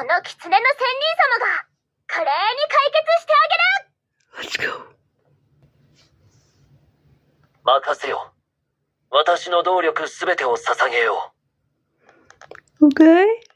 この狐の仙人様が、華麗に解決してあげる !Let's go! 任せよ。私の動力すべてを捧げよう。o k